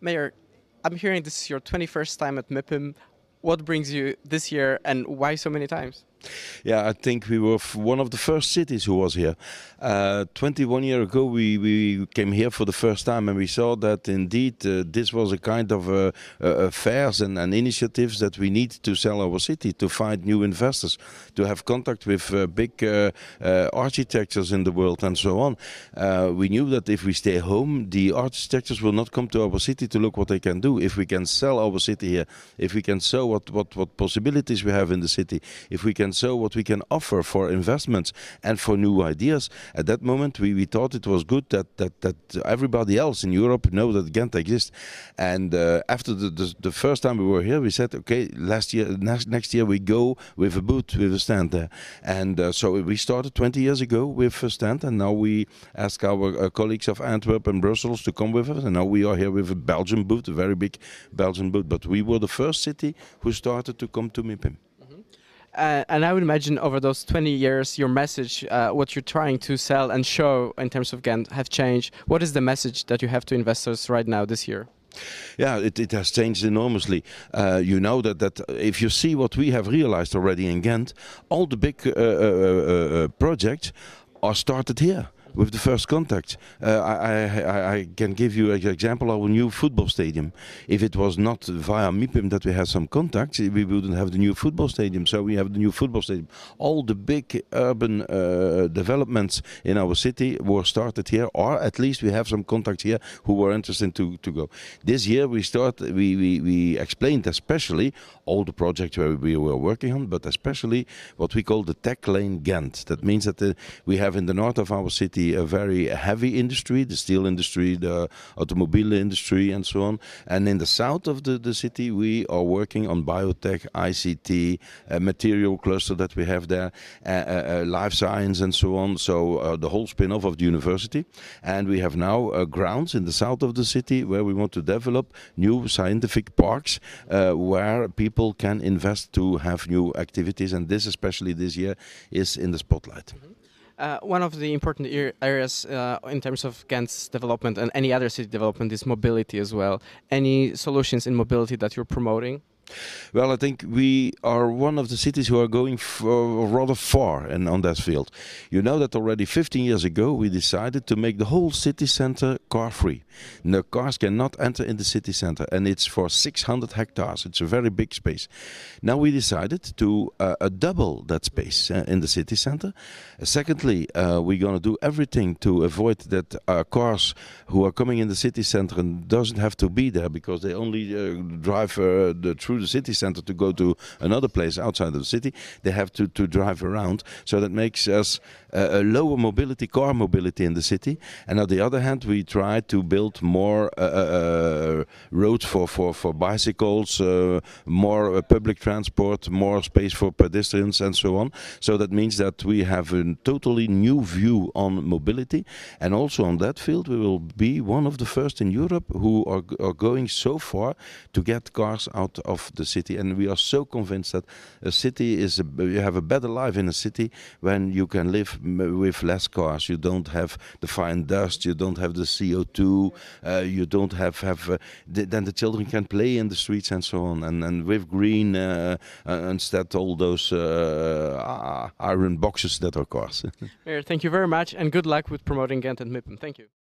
Mayor, I'm hearing this is your 21st time at MIPIM what brings you this year and why so many times? Yeah, I think we were one of the first cities who was here. Uh, 21 years ago, we, we came here for the first time and we saw that indeed uh, this was a kind of uh, affairs and, and, initiatives that we need to sell our city, to find new investors, to have contact with uh, big uh, uh, architectures in the world and so on. we knew that if we stay home, the architectures will not come to our city to look what they can do. If we can sell our city here, if we can sell what, what, what possibilities we have in the city, if we can show what we can offer for investments and for new ideas, at that moment we, we thought it was good that, that, that everybody else in Europe know that Ghent exists. And uh, after the, the, the, first time we were here, we said, okay, last year, next, next year we go with a booth, with a stand there. And uh, so we started 20 years ago with a stand, and now we ask our uh, colleagues of Antwerp and Brussels to come with us. And now we are here with a Belgian booth, a very big Belgian booth. But we were the first city who started to come to MIPIM. Mm-hmm. Uh, and I would imagine over those 20 years, your message, uh, what you're trying to sell and show in terms of Ghent, have changed. What is the message that you have to investors right now this year? Yeah, it, it has changed enormously. Uh, you know that, that if you see what we have realized already in Ghent, all the big uh, uh, uh, projects are started here with the first contact. Uh, I, I, I, can give you an example of a new football stadium. If it was not via MIPIM that we had some contacts, we wouldn't have the new football stadium. So we have the new football stadium. All the big urban uh, developments in our city were started here, or at least we have some contacts here who were interested to, to go. This year we start we, we, we explained especially all the projects where we were working on, but especially what we call the tech lane Ghent. That means that the, uh, we have in the north of our city a very heavy industry, the steel industry, the automobile industry, and so on. And in the south of the, the city, we are working on biotech, ICT, a uh, material cluster that we have there, uh, uh, life science, and so on. So the whole spin off of the university. And we have now grounds in the south of the city where we want to develop new scientific parks where people can invest to have new activities. And this, especially this year, is in the spotlight. Mm -hmm. Uh, one of the important er areas uh, in terms of Ghent's development and any other city development is mobility as well. Any solutions in mobility that you're promoting? Well, I think we are one of the cities who are going uh, rather far and on that field. You know that already 15 years ago we decided to make the whole city center car free. No cars cannot enter in the city center, and it's for 600 hectares. It's a very big space. Now we decided to uh, uh, double that space uh, in the city center. Uh, secondly, uh, we're going to do everything to avoid that cars who are coming in the city center and doesn't have to be there because they only drive the true through the city center to go to another place outside of the city, they have to, to drive around. So that makes us uh, a lower mobility, car mobility in the city. And on the other hand, we try to build more uh, uh, uh roads for, for, for bicycles, uh, more uh, public transport, more space for pedestrians, and so on. So that means that we have a totally new view on mobility. And also on that field, we will be one of the first in Europe who are, are going so far to get cars out of the city. And we are so convinced that a city is a, you have a better life in a city when you can live with less cars. You don't have the fine dust. You don't have the CO2. Uh, you don't have have uh, then the children can play in the streets and so on. And and with green uh, uh, instead all those uh, iron boxes that are cars. Mayor, thank you very much and good luck with promoting Ghent and Mippen. Thank you.